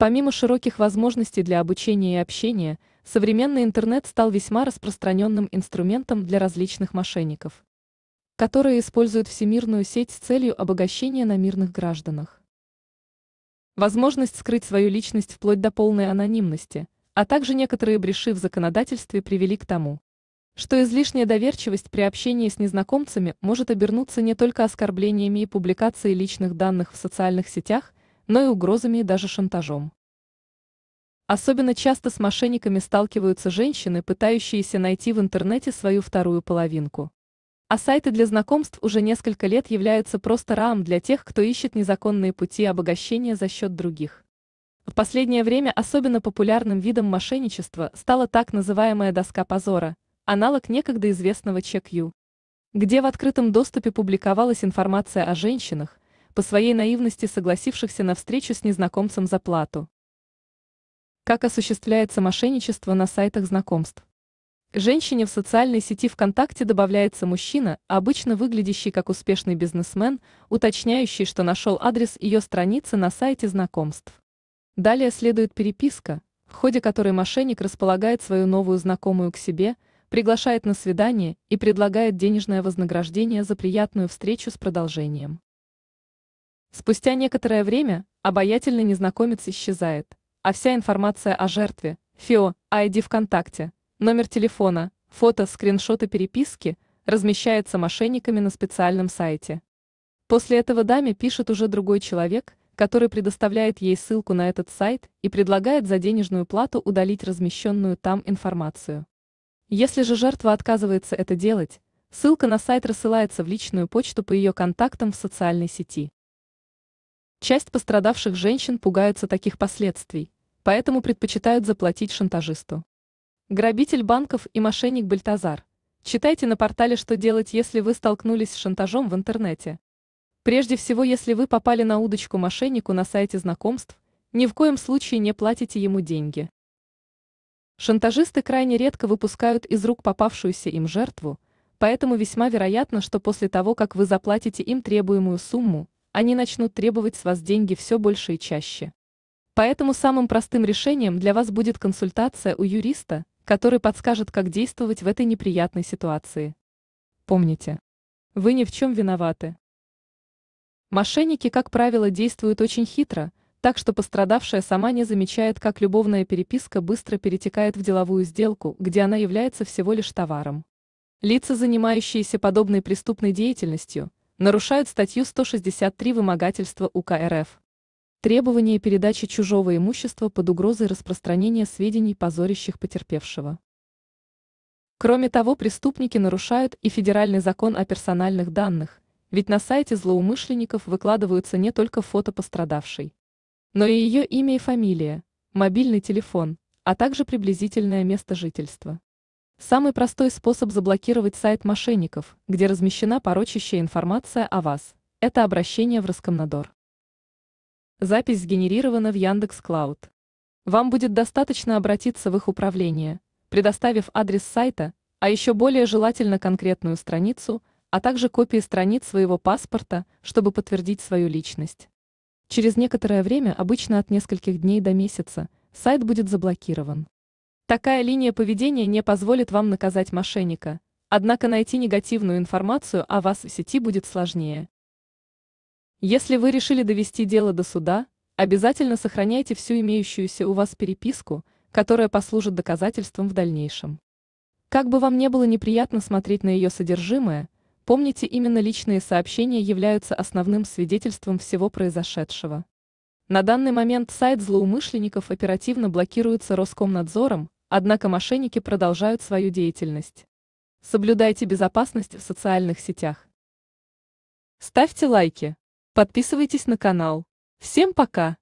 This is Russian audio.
Помимо широких возможностей для обучения и общения, современный интернет стал весьма распространенным инструментом для различных мошенников, которые используют всемирную сеть с целью обогащения на мирных гражданах. Возможность скрыть свою личность вплоть до полной анонимности, а также некоторые бреши в законодательстве привели к тому, что излишняя доверчивость при общении с незнакомцами может обернуться не только оскорблениями и публикацией личных данных в социальных сетях, но и угрозами и даже шантажом. Особенно часто с мошенниками сталкиваются женщины, пытающиеся найти в интернете свою вторую половинку. А сайты для знакомств уже несколько лет являются просто раом для тех, кто ищет незаконные пути обогащения за счет других. В последнее время особенно популярным видом мошенничества стала так называемая доска позора, аналог некогда известного чек-ю, где в открытом доступе публиковалась информация о женщинах, по своей наивности согласившихся на встречу с незнакомцем за плату. Как осуществляется мошенничество на сайтах знакомств? Женщине в социальной сети ВКонтакте добавляется мужчина, обычно выглядящий как успешный бизнесмен, уточняющий, что нашел адрес ее страницы на сайте знакомств. Далее следует переписка, в ходе которой мошенник располагает свою новую знакомую к себе, приглашает на свидание и предлагает денежное вознаграждение за приятную встречу с продолжением. Спустя некоторое время обаятельный незнакомец исчезает, а вся информация о жертве, ФИО, ID ВКонтакте, номер телефона, фото, скриншоты переписки размещается мошенниками на специальном сайте. После этого даме пишет уже другой человек, который предоставляет ей ссылку на этот сайт и предлагает за денежную плату удалить размещенную там информацию. Если же жертва отказывается это делать, ссылка на сайт рассылается в личную почту по ее контактам в социальной сети. Часть пострадавших женщин пугается таких последствий, поэтому предпочитают заплатить шантажисту. Грабитель банков и мошенник Бальтазар. Читайте на портале «Что делать, если вы столкнулись с шантажом в интернете». Прежде всего, если вы попали на удочку мошеннику на сайте знакомств, ни в коем случае не платите ему деньги. Шантажисты крайне редко выпускают из рук попавшуюся им жертву, поэтому весьма вероятно, что после того, как вы заплатите им требуемую сумму, они начнут требовать с вас деньги все больше и чаще. Поэтому самым простым решением для вас будет консультация у юриста, который подскажет, как действовать в этой неприятной ситуации. Помните, вы ни в чем виноваты. Мошенники, как правило, действуют очень хитро, так что пострадавшая сама не замечает, как любовная переписка быстро перетекает в деловую сделку, где она является всего лишь товаром. Лица, занимающиеся подобной преступной деятельностью, нарушают статью 163 вымогательства УК РФ. Требование передачи чужого имущества под угрозой распространения сведений, позорящих потерпевшего. Кроме того, преступники нарушают и федеральный закон о персональных данных, ведь на сайте злоумышленников выкладываются не только фото пострадавшей, но и ее имя и фамилия, мобильный телефон, а также приблизительное место жительства. Самый простой способ заблокировать сайт мошенников, где размещена порочащая информация о вас, это обращение в Роскомнадзор. Запись сгенерирована в Яндекс Клауд. Вам будет достаточно обратиться в их управление, предоставив адрес сайта, а еще более желательно конкретную страницу, а также копии страниц своего паспорта, чтобы подтвердить свою личность. Через некоторое время, обычно от нескольких дней до месяца, сайт будет заблокирован. Такая линия поведения не позволит вам наказать мошенника, однако найти негативную информацию о вас в сети будет сложнее. Если вы решили довести дело до суда, обязательно сохраняйте всю имеющуюся у вас переписку, которая послужит доказательством в дальнейшем. Как бы вам не было неприятно смотреть на ее содержимое, помните, именно личные сообщения являются основным свидетельством всего произошедшего. На данный момент сайт злоумышленников оперативно блокируется Роскомнадзором, Однако мошенники продолжают свою деятельность. Соблюдайте безопасность в социальных сетях. Ставьте лайки. Подписывайтесь на канал. Всем пока!